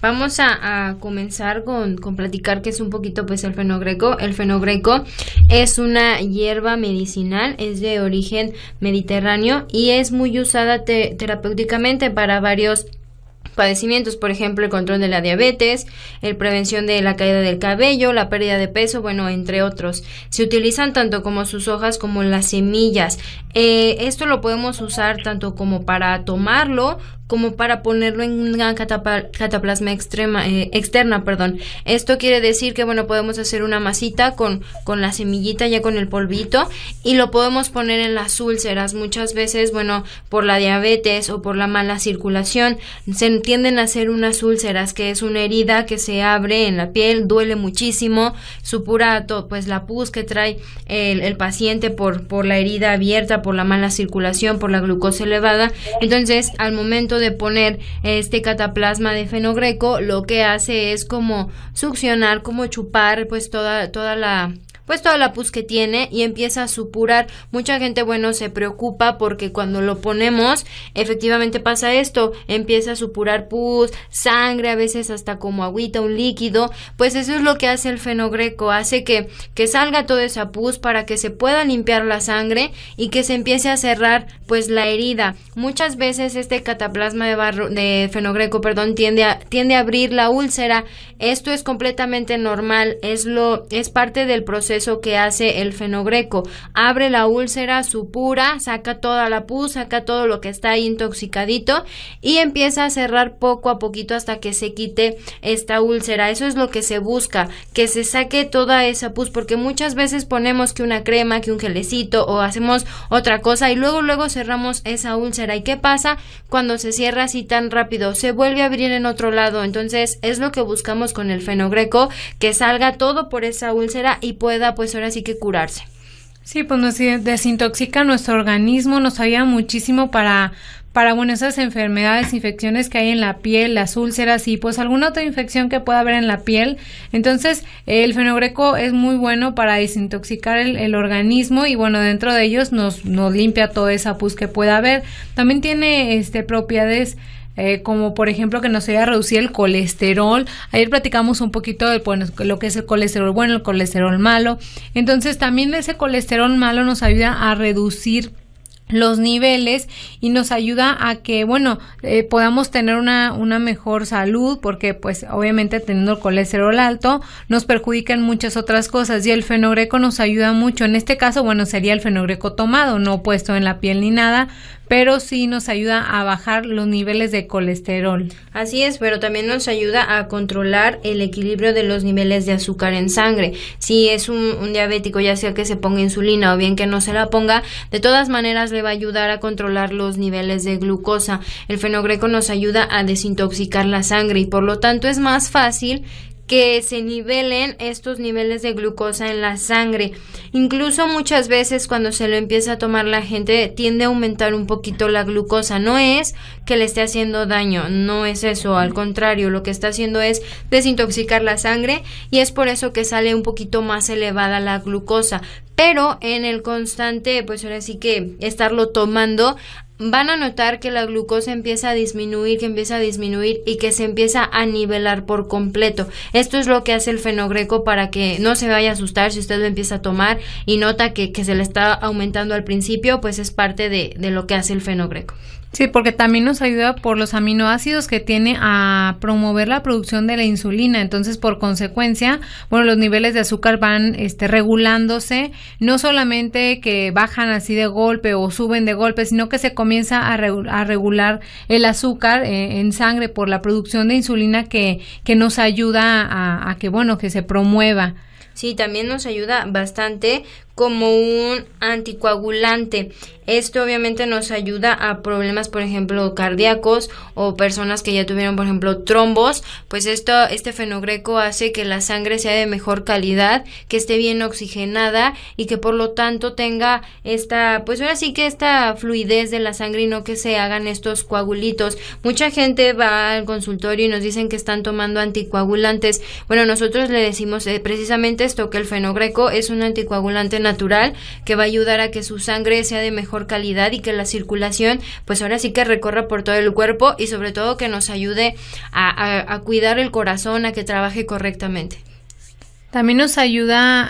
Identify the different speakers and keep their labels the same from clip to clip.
Speaker 1: Vamos a, comenzar con, platicar que es un poquito pues el fenogreco. El fenogreco es una hierba medicinal, es de origen mediterráneo y es muy usada terapéuticamente para varios padecimientos, por ejemplo, el control de la diabetes, el prevención de la caída del cabello, la pérdida de peso, bueno, entre otros. Se utilizan tanto como sus hojas como las semillas. Eh, esto lo podemos usar tanto como para tomarlo como para ponerlo en una cataplasma eh, externa. Perdón. Esto quiere decir que bueno, podemos hacer una masita con, con la semillita, ya con el polvito, y lo podemos poner en las úlceras. Muchas veces, bueno, por la diabetes o por la mala circulación, se tienden a ser unas úlceras, que es una herida que se abre en la piel, duele muchísimo, supurato, pues la pus que trae el, paciente por, por la herida abierta, por la mala circulación, por la glucosa elevada. Entonces, al momento de poner este cataplasma de fenogreco, lo que hace es como succionar, como chupar pues toda, toda la pues toda la pus que tiene y empieza a supurar. Mucha gente, bueno, se preocupa porque cuando lo ponemos, efectivamente pasa esto, empieza a supurar pus, sangre, a veces hasta como agüita, un líquido, pues eso es lo que hace el fenogreco, hace que, que salga toda esa pus para que se pueda limpiar la sangre y que se empiece a cerrar pues la herida. Muchas veces este cataplasma de barro, de fenogreco, perdón, tiende a, tiende a abrir la úlcera. Esto es completamente normal, es lo, es parte del proceso eso que hace el fenogreco. Abre la úlcera, supura, saca toda la pus, saca todo lo que está intoxicadito y empieza a cerrar poco a poquito hasta que se quite esta úlcera. Eso es lo que se busca, que se saque toda esa pus, porque muchas veces ponemos que una crema, que un gelecito o hacemos otra cosa y luego luego cerramos esa úlcera. ¿Y qué pasa cuando se cierra así tan rápido? Se vuelve a abrir en otro lado. Entonces es lo que buscamos con el fenogreco, que salga todo por esa úlcera y pueda
Speaker 2: pues ahora sí que curarse. Sí, pues nos desintoxica nuestro organismo, nos ayuda muchísimo para para bueno esas enfermedades, infecciones que hay en la piel, las úlceras y pues alguna otra infección que pueda haber en la piel. Entonces, el fenogreco es muy bueno para desintoxicar el, organismo y bueno, dentro de ellos nos, limpia toda esa pus que pueda haber. También tiene este propiedades eh, como por ejemplo que nos ayuda a reducir el colesterol. Ayer platicamos un poquito de bueno, lo que es el colesterol bueno, el colesterol malo. Entonces también ese colesterol malo nos ayuda a reducir los niveles y nos ayuda a que bueno eh, podamos tener una, una, mejor salud porque pues obviamente teniendo el colesterol alto nos perjudican muchas otras cosas y el fenogreco nos ayuda mucho en este caso bueno sería el fenogreco tomado no puesto en la piel ni nada pero sí nos ayuda a bajar los niveles de colesterol.
Speaker 1: Así es, pero también nos ayuda a controlar el equilibrio de los niveles de azúcar en sangre. Si es un, diabético, ya sea que se ponga insulina o bien que no se la ponga, de todas maneras le va a ayudar a controlar los niveles de glucosa. El fenogreco nos ayuda a desintoxicar la sangre y por lo tanto es más fácil que se nivelen estos niveles de glucosa en la sangre. Incluso muchas veces cuando se lo empieza a tomar la gente tiende a aumentar un poquito la glucosa. No es que le esté haciendo daño, no es eso, al contrario, lo que está haciendo es desintoxicar la sangre y es por eso que sale un poquito más elevada la glucosa. Pero en el constante, pues ahora sí que estarlo tomando van a notar que la glucosa empieza a disminuir, que empieza a disminuir y que se empieza a nivelar por completo. Esto es lo que hace el fenogreco para que no se vaya a asustar si usted lo empieza a tomar y nota que, se le está aumentando al principio, pues es parte de lo que hace
Speaker 2: el fenogreco. Sí, porque también nos ayuda por los aminoácidos que tiene a promover la producción de la insulina. Entonces, por consecuencia, bueno, los niveles de azúcar van este, regulándose, no solamente que bajan así de golpe o suben de golpe, sino que se comienza a, regular el azúcar eh, en sangre por la producción de insulina que, que nos ayuda a, a que, bueno, que se promueva.
Speaker 1: Sí, también nos ayuda bastante como un anticoagulante. Esto obviamente nos ayuda a problemas, por ejemplo, cardíacos o personas que ya tuvieron, por ejemplo, trombos. Pues esto, este fenogreco hace que la sangre sea de mejor calidad, que esté bien oxigenada y que por lo tanto tenga esta, pues ahora sí que esta fluidez de la sangre y no que se hagan estos coagulitos. Mucha gente va al consultorio y nos dicen que están tomando anticoagulantes. Bueno, nosotros le decimos eh, precisamente esto, que el fenogreco es un anticoagulante natural que va a ayudar a que su sangre sea de mejor calidad y que la circulación pues ahora sí que recorra por todo el cuerpo y sobre todo que nos ayude a, cuidar el corazón, a que trabaje correctamente.
Speaker 2: También nos ayuda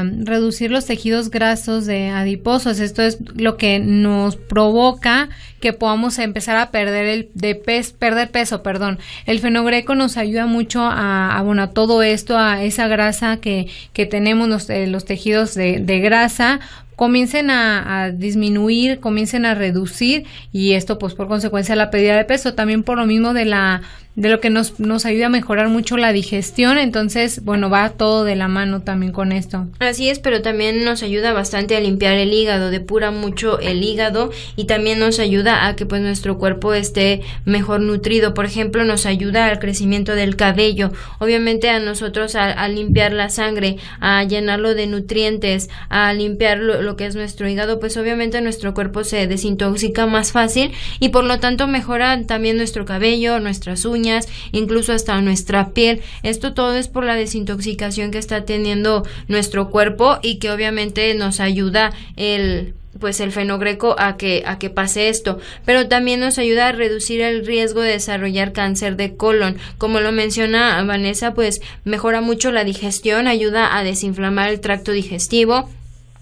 Speaker 2: a reducir los tejidos grasos de adiposos. Esto es lo que nos provoca que podamos empezar a perder el de pes, perder peso, perdón. El fenogreco nos ayuda mucho a, bueno, todo esto, a esa grasa que, que tenemos los, eh, los tejidos de, grasa comiencen a, a, disminuir, comiencen a reducir y esto pues por consecuencia la pérdida de peso, también por lo mismo de la de lo que nos, nos ayuda a mejorar mucho la digestión, entonces, bueno, va todo de la mano también con esto.
Speaker 1: Así es, pero también nos ayuda bastante a limpiar el hígado, depura mucho el hígado y también nos ayuda a que pues nuestro cuerpo esté mejor nutrido, por ejemplo, nos ayuda al crecimiento del cabello, obviamente a nosotros a, limpiar la sangre, a llenarlo de nutrientes, a limpiar lo, lo que es nuestro hígado, pues obviamente nuestro cuerpo se desintoxica más fácil y por lo tanto mejora también nuestro cabello, nuestras uñas, incluso hasta nuestra piel. Esto todo es por la desintoxicación que está teniendo nuestro cuerpo y que obviamente nos ayuda el pues el fenogreco a que a que pase esto, pero también nos ayuda a reducir el riesgo de desarrollar cáncer de colon. Como lo menciona Vanessa, pues mejora mucho la digestión, ayuda a desinflamar el tracto digestivo,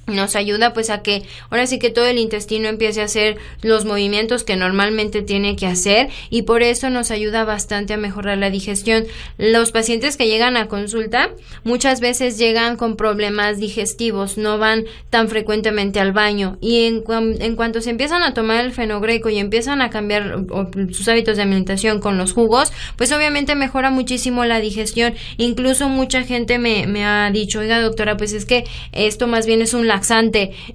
Speaker 1: nos ayuda pues a que ahora sí que todo el intestino empiece a hacer los movimientos que normalmente tiene que hacer y por eso nos ayuda bastante a mejorar la digestión. Los pacientes que llegan a consulta muchas veces llegan con problemas digestivos, no van tan frecuentemente al baño y en, cuanto se empiezan a tomar el fenogreco y empiezan a cambiar sus hábitos de alimentación con los jugos, pues obviamente mejora muchísimo la digestión. Incluso mucha gente me, ha dicho, oiga doctora, pues es que esto más bien es un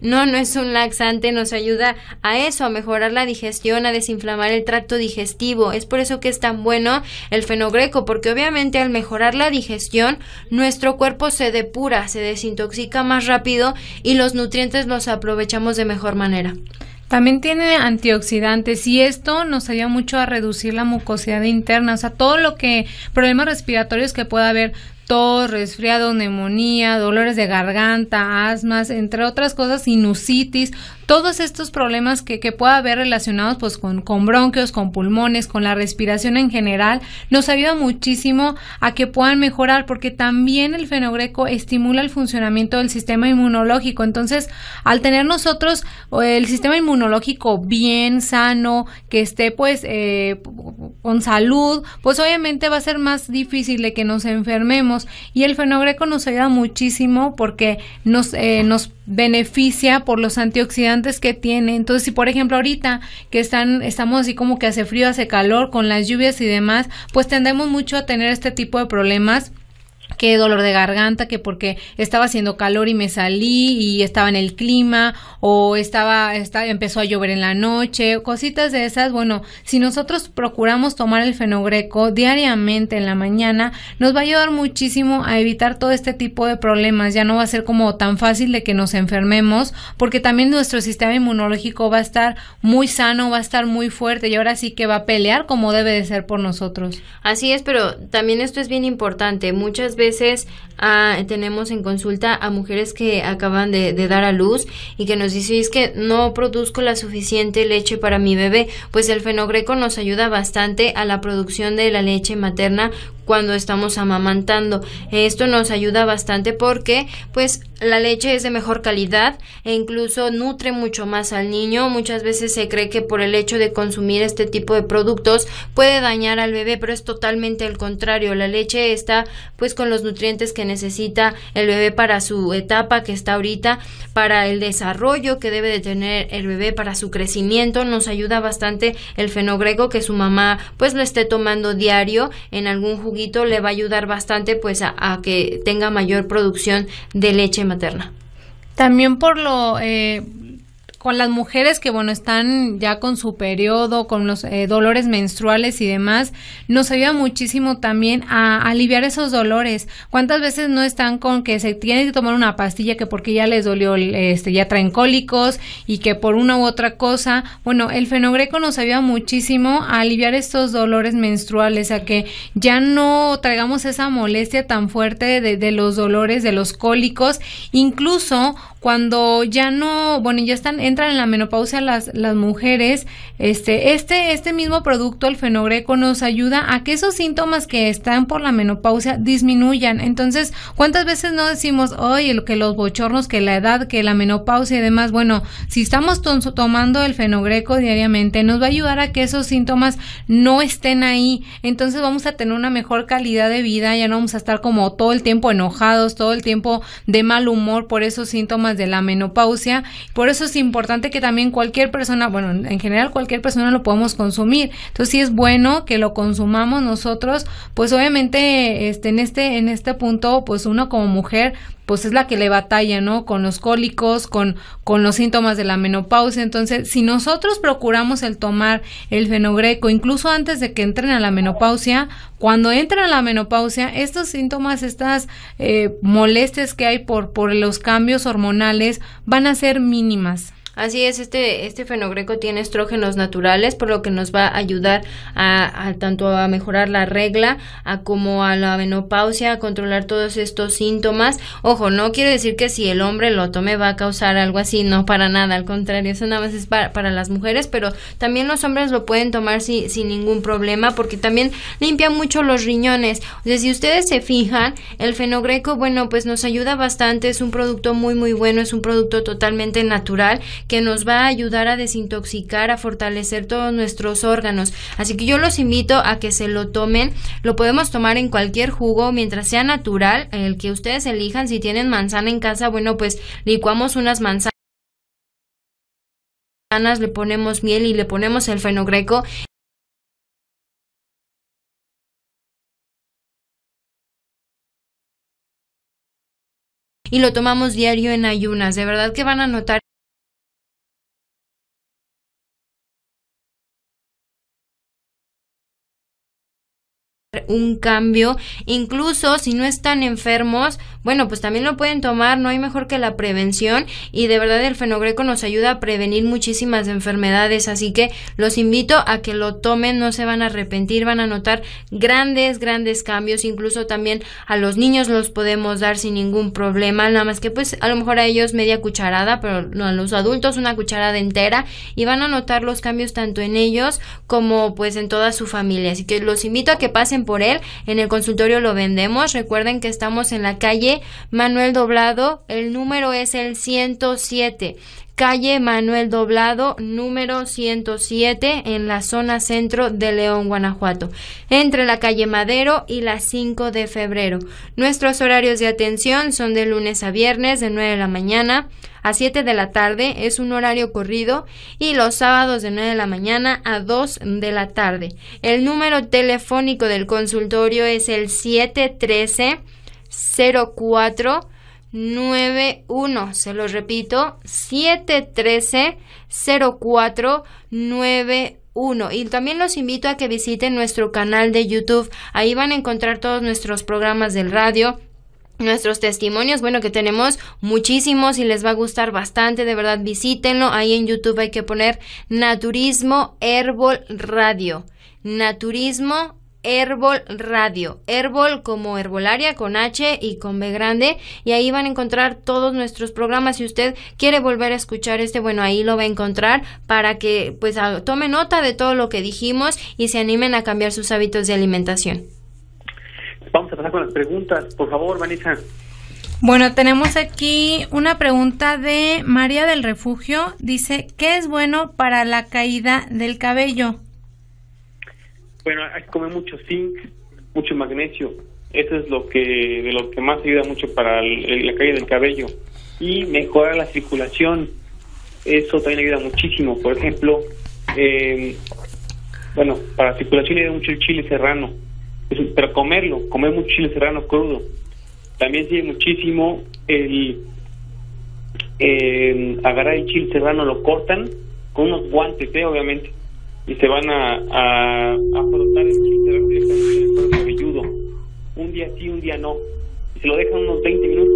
Speaker 1: no, no es un laxante, nos ayuda a eso, a mejorar la digestión, a desinflamar el tracto digestivo. Es por eso que es tan bueno el fenogreco, porque obviamente al mejorar la digestión, nuestro cuerpo se depura, se desintoxica
Speaker 2: más rápido y los nutrientes los aprovechamos de mejor manera. También tiene antioxidantes y esto nos ayuda mucho a reducir la mucosidad interna, o sea, todo lo que problemas respiratorios que pueda haber, tos, resfriado, neumonía, dolores de garganta, asmas, entre otras cosas, sinusitis, todos estos problemas que, pueda haber relacionados pues con, con bronquios, con pulmones, con la respiración en general, nos ayuda muchísimo a que puedan mejorar porque también el fenogreco estimula el funcionamiento del sistema inmunológico. Entonces, al tener nosotros el sistema inmunológico bien sano, que esté pues eh, con salud, pues obviamente va a ser más difícil de que nos enfermemos y el fenogreco nos ayuda muchísimo porque nos, eh, nos beneficia por los antioxidantes que tiene. Entonces, si por ejemplo ahorita que están, estamos así como que hace frío, hace calor, con las lluvias y demás, pues tendemos mucho a tener este tipo de problemas qué dolor de garganta, que porque estaba haciendo calor y me salí y estaba en el clima o estaba, empezó a llover en la noche, cositas de esas. Bueno, si nosotros procuramos tomar el fenogreco diariamente en la mañana, nos va a ayudar muchísimo a evitar todo este tipo de problemas. Ya no va a ser como tan fácil de que nos enfermemos, porque también nuestro sistema inmunológico va a estar muy sano, va a estar muy fuerte y ahora sí que va a pelear como debe de ser por nosotros. Así es, pero
Speaker 1: también esto es bien importante. Muchas veces veces tenemos en consulta a mujeres que acaban de, dar a luz y que nos dicen es que no produzco la suficiente leche para mi bebé, pues el fenogreco nos ayuda bastante a la producción de la leche materna cuando estamos amamantando. Esto nos ayuda bastante porque pues la leche es de mejor calidad e incluso nutre mucho más al niño. Muchas veces se cree que por el hecho de consumir este tipo de productos puede dañar al bebé, pero es totalmente el contrario. La leche está pues con los nutrientes que necesita el bebé para su etapa que está ahorita, para el desarrollo que debe de tener el bebé, para su crecimiento. Nos ayuda bastante el fenogreco que su mamá pues lo esté tomando diario en algún juguito, le va a ayudar bastante pues a, que tenga mayor producción de leche materna.
Speaker 2: También por lo, eh, con las mujeres que, bueno, están ya con su periodo, con los eh, dolores menstruales y demás, nos ayuda muchísimo también a aliviar esos dolores. ¿Cuántas veces no están con que se tienen que tomar una pastilla que porque ya les dolió, este, ya traen cólicos y que por una u otra cosa? Bueno, el fenogreco nos ayuda muchísimo a aliviar estos dolores menstruales, a que ya no traigamos esa molestia tan fuerte de los dolores, de los cólicos. Incluso cuando ya no, bueno, ya están, entran en la menopausia las, las mujeres, este, este, este mismo producto, el fenogreco, nos ayuda a que esos síntomas que están por la menopausia disminuyan. Entonces, ¿cuántas veces no decimos, oye, que los bochornos, que la edad, que la menopausia y demás? Bueno, si estamos tomando el fenogreco diariamente, nos va a ayudar a que esos síntomas no estén ahí. Entonces vamos a tener una mejor calidad de vida, ya no vamos a estar como todo el tiempo enojados, todo el tiempo de mal humor por esos síntomas de la menopausia. Por eso es importante que también cualquier persona, bueno, en general cualquier persona lo podemos consumir. Entonces sí es bueno que lo consumamos nosotros, pues obviamente este, en, este, en este punto, pues uno como mujer pues es la que le batalla, ¿no? Con los cólicos, con, con los síntomas de la menopausia. Entonces, si nosotros procuramos el tomar el fenogreco, incluso antes de que entren a la menopausia, cuando entran a la menopausia, estos síntomas, estas eh, molestias que hay por, por los cambios hormonales van a ser mínimas.
Speaker 1: Así es, este, este fenogreco tiene estrógenos naturales, por lo que nos va a ayudar a, tanto a mejorar la regla, a como a la menopausia, a controlar todos estos síntomas. Ojo, no quiero decir que si el hombre lo tome va a causar algo así, no para nada, al contrario, eso nada más es para, las mujeres, pero también los hombres lo pueden tomar sin ningún problema, porque también limpia mucho los riñones. O si ustedes se fijan, el fenogreco, bueno, pues nos ayuda bastante, es un producto muy, muy bueno, es un producto totalmente natural que nos va a ayudar a desintoxicar, a fortalecer todos nuestros órganos. Así que yo los invito a que se lo tomen. Lo podemos tomar en cualquier jugo mientras sea natural, el que ustedes elijan. Si tienen manzana en casa, bueno, pues licuamos unas manzanas le ponemos miel y le
Speaker 3: ponemos el fenogreco y lo tomamos diario en ayunas. De verdad que van a notar
Speaker 1: un cambio. Incluso si no están enfermos, bueno, pues también lo pueden tomar, no hay mejor que la prevención y de verdad el fenogreco nos ayuda a prevenir muchísimas enfermedades, así que los invito a que lo tomen, no se van a arrepentir, van a notar grandes, grandes cambios, incluso también a los niños los podemos dar sin ningún problema, nada más que pues a lo mejor a ellos media cucharada, pero no, a los adultos una cucharada entera y van a notar los cambios tanto en ellos como pues en toda su familia, así que los invito a que pasen por él. En el consultorio lo vendemos. Recuerden que estamos en la calle Manuel Doblado. El número es el 107 calle Manuel Doblado, número 107, en la zona centro de León, Guanajuato, entre la calle Madero y la 5 de febrero. Nuestros horarios de atención son de lunes a viernes, de 9 de la mañana a 7 de la tarde, es un horario corrido, y los sábados de 9 de la mañana a 2 de la tarde. El número telefónico del consultorio es el 713 04 91. Se lo repito, 713-0491. Y también los invito a que visiten nuestro canal de YouTube. Ahí van a encontrar todos nuestros programas del radio nuestros testimonios, bueno, que tenemos muchísimos y les va a gustar bastante, de verdad, visítenlo. Ahí en YouTube hay que poner Naturismo Herbol Radio. Naturismo Herbol Radio. Herbol como herbolaria con H y con B grande. Y ahí van a encontrar todos nuestros programas. Si usted quiere volver a escuchar este, bueno, ahí lo va a encontrar para que pues tome nota de todo lo que dijimos y se animen a cambiar sus hábitos de alimentación.
Speaker 3: Vamos a pasar con las preguntas. Por favor, Vanessa.
Speaker 2: Bueno, tenemos aquí una pregunta de María del Refugio. Dice, ¿qué es bueno para la caída del cabello?
Speaker 3: Bueno, hay que comer mucho zinc, mucho magnesio. Eso es lo que, de lo que más ayuda mucho para la caída del cabello. Y mejorar la circulación. Eso también ayuda muchísimo. Por ejemplo, em, bueno, para la circulación ayuda mucho el chile serrano. Pero comerlo, comer mucho chile serrano crudo. También sirve muchísimo el em, agarrar el chile serrano, lo cortan con unos guantes, ¿eh? obviamente y se van a, a, a frotar este el cabelludo. Un día sí, un día no. Y se lo dejan unos 20 minutos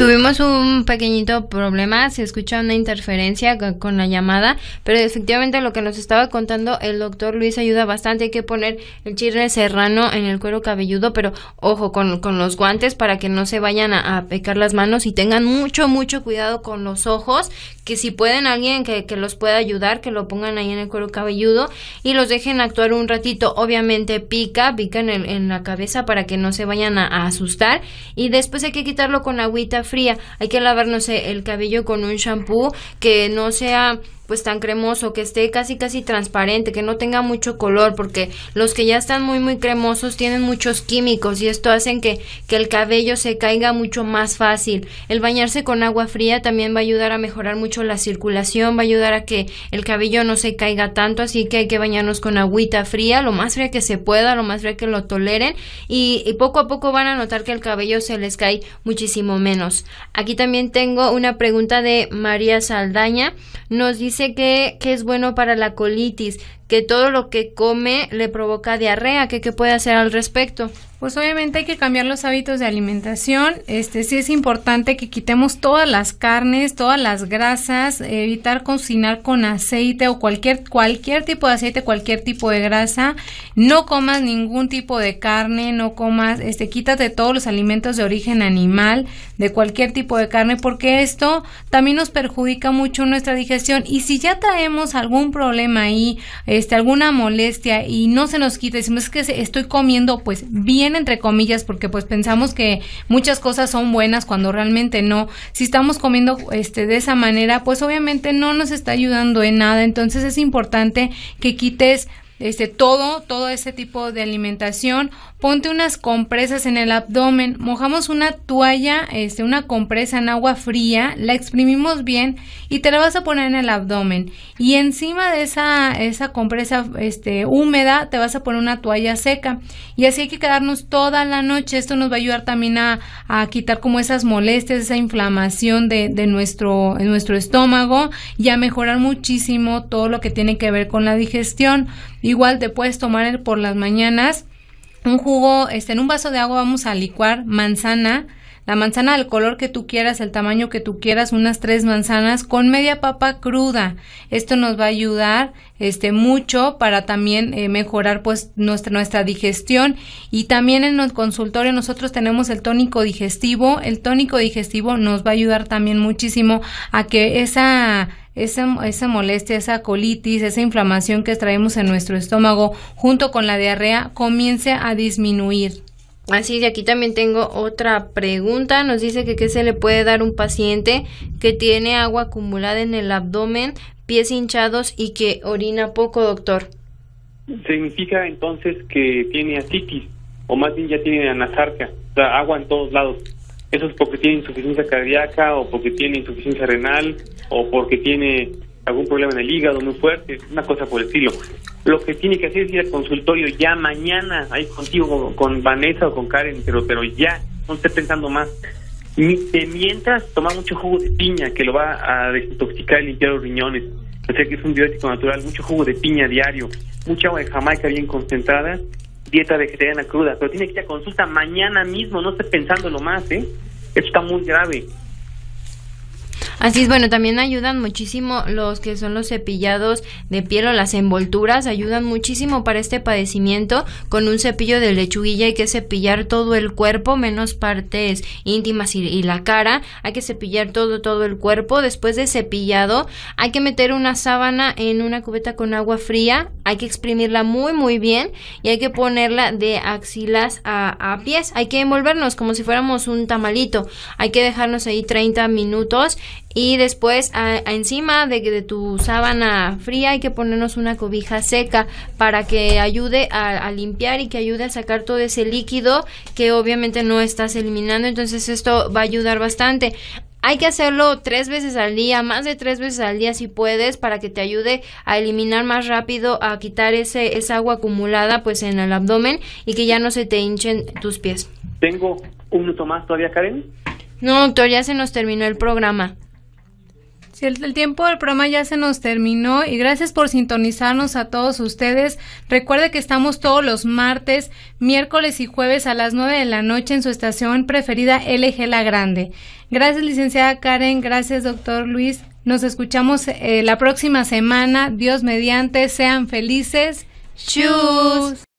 Speaker 1: Tuvimos un pequeñito problema, se escucha una interferencia con la llamada, pero efectivamente lo que nos estaba contando el doctor Luis ayuda bastante. Hay que poner el chirre serrano en el cuero cabelludo, pero ojo con, los guantes para que no se vayan a, pecar las manos y tengan mucho, mucho cuidado con los ojos. Que si pueden alguien que, los pueda ayudar, que lo pongan ahí en el cuero cabelludo y los dejen actuar un ratito. Obviamente pica, pica en, en la cabeza para que no se vayan a, a asustar. Y después hay que quitarlo con agüita fría. Hay que lavarnos eh, el cabello con un shampoo que no sea pues tan cremoso, que esté casi casi transparente, que no tenga mucho color, porque los que ya están muy muy cremosos tienen muchos químicos y esto hacen que, que el cabello se caiga mucho más fácil. El bañarse con agua fría también va a ayudar a mejorar mucho la circulación, va a ayudar a que el cabello no se caiga tanto, así que hay que bañarnos con agüita fría, lo más fría que se pueda, lo más fría que lo toleren y, y poco a poco van a notar que el cabello se les cae muchísimo menos. Aquí también tengo una pregunta de María Saldaña, nos dice que, que es bueno para la colitis, que todo lo que come le provoca diarrea, que qué puede
Speaker 2: hacer al respecto. Pues obviamente hay que cambiar los hábitos de alimentación. Este sí es importante que quitemos todas las carnes, todas las grasas, evitar cocinar con aceite o cualquier cualquier tipo de aceite, cualquier tipo de grasa. No comas ningún tipo de carne, no comas, este quítate todos los alimentos de origen animal, de cualquier tipo de carne porque esto también nos perjudica mucho nuestra digestión y si ya traemos algún problema ahí, este alguna molestia y no se nos quita, decimos es que estoy comiendo pues bien entre comillas, porque pues pensamos que muchas cosas son buenas cuando realmente no. Si estamos comiendo este de esa manera, pues obviamente no nos está ayudando en nada. Entonces es importante que quites este, todo, todo ese tipo de alimentación. Ponte unas compresas en el abdomen, mojamos una toalla, este, una compresa en agua fría, la exprimimos bien y te la vas a poner en el abdomen. Y encima de esa, esa compresa este, húmeda te vas a poner una toalla seca. Y así hay que quedarnos toda la noche. Esto nos va a ayudar también a, a quitar como esas molestias, esa inflamación de, de nuestro, de nuestro estómago y a mejorar muchísimo todo lo que tiene que ver con la digestión. Igual te puedes tomar por las mañanas un jugo, este, en un vaso de agua vamos a licuar manzana, la manzana del color que tú quieras, el tamaño que tú quieras, unas tres manzanas con media papa cruda. Esto nos va a ayudar este mucho para también eh, mejorar pues nuestra, nuestra digestión y también en el consultorio nosotros tenemos el tónico digestivo. El tónico digestivo nos va a ayudar también muchísimo a que esa esa, esa molestia, esa colitis, esa inflamación que traemos en nuestro estómago junto con la diarrea comience a disminuir. Así de aquí también tengo otra pregunta. Nos dice que qué se le
Speaker 1: puede dar a un paciente que tiene agua acumulada en el abdomen, pies hinchados y que orina poco, doctor.
Speaker 3: Significa entonces que tiene asitis o más bien ya tiene anasarca, o sea, agua en todos lados eso es porque tiene insuficiencia cardíaca o porque tiene insuficiencia renal o porque tiene algún problema en el hígado muy fuerte, una cosa por el estilo. Lo que tiene que hacer es ir al consultorio ya mañana, ahí contigo, con, Vanessa o con Karen, pero, pero ya, no esté pensando más. mientras, toma mucho jugo de piña que lo va a desintoxicar y limpiar los riñones. O sea que es un diurético natural, mucho jugo de piña diario, mucha agua de Jamaica bien concentrada dieta vegetariana cruda, pero tiene que ir a consulta mañana mismo, no esté pensando más, ¿eh? Esto está muy grave.
Speaker 1: Así es, bueno, también ayudan muchísimo los que son los cepillados de piel o las envolturas, ayudan muchísimo para este padecimiento. Con un cepillo de lechuguilla hay que cepillar todo el cuerpo, menos partes íntimas y, la cara. Hay que cepillar todo, todo el cuerpo. Después de cepillado, hay que meter una sábana en una cubeta con agua fría, hay que exprimirla muy, muy bien y hay que ponerla de axilas a, a pies. Hay que envolvernos como si fuéramos un tamalito. Hay que dejarnos ahí 30 minutos y después, encima de, tu sábana fría, hay que ponernos una cobija seca para que ayude a, limpiar y que ayude a sacar todo ese líquido que obviamente no estás eliminando. Entonces, esto va a ayudar bastante. Hay que hacerlo tres veces al día, más de tres veces al día si puedes, para que te ayude a eliminar más rápido, a quitar ese, esa agua acumulada pues en el abdomen y que ya no se te hinchen tus pies.
Speaker 3: Tengo un minuto más todavía, Karen.
Speaker 1: No, doctor, ya
Speaker 2: se nos terminó el programa. Sí, el, tiempo del programa ya se nos terminó y gracias por sintonizarnos a todos ustedes. Recuerde que estamos todos los martes, miércoles y jueves a las 9 de la noche en su estación preferida LG La Grande. Gracias, licenciada Karen. Gracias, doctor Luis. Nos escuchamos eh, la próxima semana. Dios mediante. Sean felices. Chus.